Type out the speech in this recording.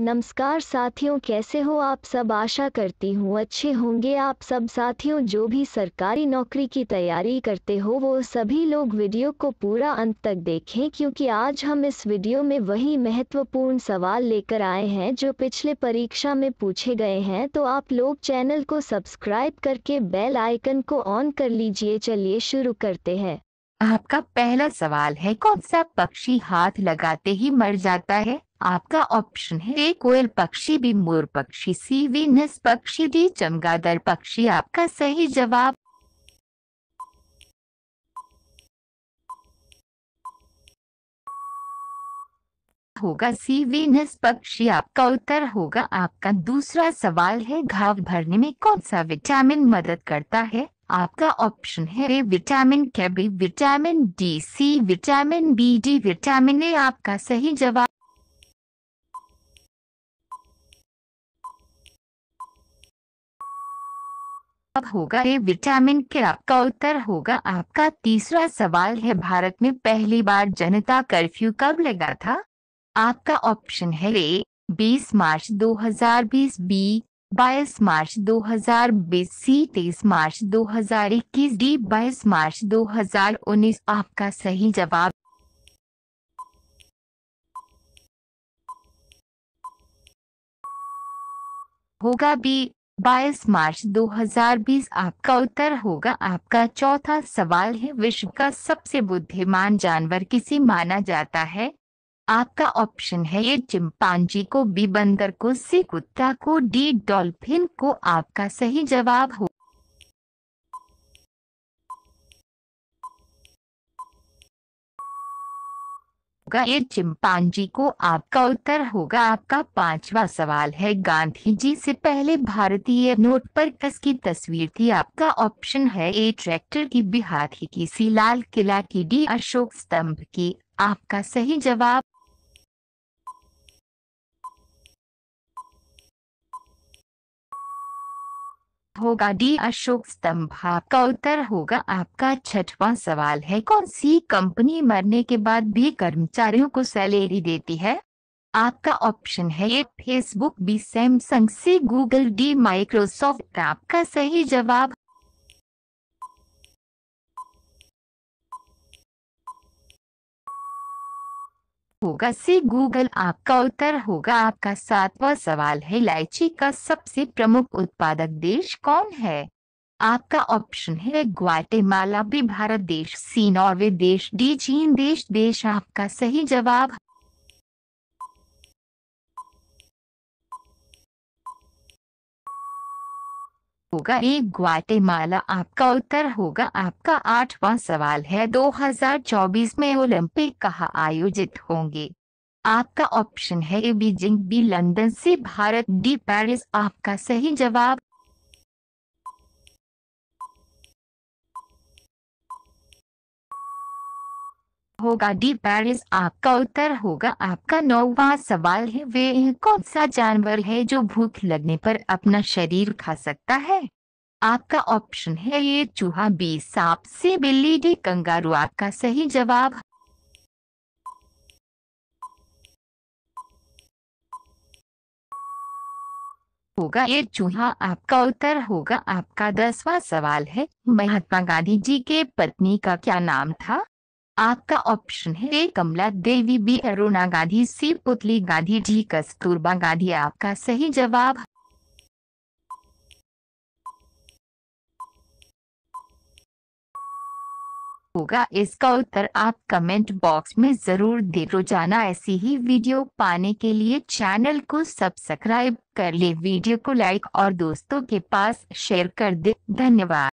नमस्कार साथियों कैसे हो आप सब आशा करती हूँ अच्छे होंगे आप सब साथियों जो भी सरकारी नौकरी की तैयारी करते हो वो सभी लोग वीडियो को पूरा अंत तक देखें क्योंकि आज हम इस वीडियो में वही महत्वपूर्ण सवाल लेकर आए हैं जो पिछले परीक्षा में पूछे गए हैं तो आप लोग चैनल को सब्सक्राइब करके बेल आइकन को ऑन कर लीजिए चलिए शुरू करते हैं आपका पहला सवाल है कौन सा पक्षी हाथ लगाते ही मर जाता है आपका ऑप्शन है ए कोयल पक्षी बी मोर पक्षी सी वीनस पक्षी डी चमगादड़ पक्षी आपका सही जवाब होगा सी वीनस पक्षी आपका उत्तर होगा आपका दूसरा सवाल है घाव भरने में कौन सा विटामिन मदद करता है आपका ऑप्शन है vitamin K B vitamin D C vitamin B D vitamin A आपका सही जवाब होगा ए विटामिन के आपका उत्तर होगा आपका तीसरा सवाल है भारत में पहली बार जनता कर्फ्यू कब लगा था आपका ऑप्शन है ए 20 मार्च 2020 बी बाईस मार्च 2020 सी तेईस मार्च 2021 डी बाईस मार्च 2019 आपका सही जवाब होगा बी बाईस मार्च 2020 आपका उत्तर होगा आपका चौथा सवाल है विश्व का सबसे बुद्धिमान जानवर किसे माना जाता है आपका ऑप्शन है ये चिंपांजी को बी बंदर को सी कुत्ता को डी डॉल्फिन को आपका सही जवाब हो होगा ये चिंपांजी को आपका उत्तर होगा आपका पांचवा सवाल है गांधी जी से पहले भारतीय नोट पर कस की तस्वीर थी आपका ऑप्शन है ए ट्रैक्टर की बी हाथी की सी लाल किला की डी अशोक स्तंभ की आपका सही जवाब होगा डी अशोक स्तंभ आपका उत्तर होगा आपका छठवां सवाल है कौन सी कंपनी मरने के बाद भी कर्मचारियों को सैलरी देती है आपका ऑप्शन है A Facebook B Samsung C Google D Microsoft आपका सही जवाब होगा से गूगल आपका उत्तर होगा आपका सातवां सवाल है इलायची का सबसे प्रमुख उत्पादक देश कौन है आपका ऑप्शन है ग्वाटेमाला भी भारत देश सी नॉर्वे देश डी चीन देश देश आपका सही जवाब होगा एक ग्वाटेमाला आपका उत्तर होगा आपका आठवां सवाल है 2024 में ओलंपिक कहाँ आयोजित होंगे आपका ऑप्शन है ए बीजिंग बी लंदन से भारत डी पेरिस आपका सही जवाब होगा डी पैरिस आपका उत्तर होगा आपका नौवा सवाल है वे कौन सा जानवर है जो भूख लगने पर अपना शरीर खा सकता है आपका ऑप्शन है ये चूहा बी सांप से बिल्ली डी कंगारू आपका सही जवाब होगा ये चूहा आपका उत्तर होगा आपका दसवां सवाल है महात्मा गांधी जी के पत्नी का क्या नाम था आपका ऑप्शन है A Kamla Devi B Aruna Gandhi C Putli Gandhi D Kasturba Gandhi आपका सही जवाब होगा इसका उत्तर आप कमेंट बॉक्स में जरूर दे रोजाना ऐसी ही वीडियो पाने के लिए चैनल को सब्सक्राइब कर ले वीडियो को लाइक और दोस्तों के पास शेयर कर दे धन्यवाद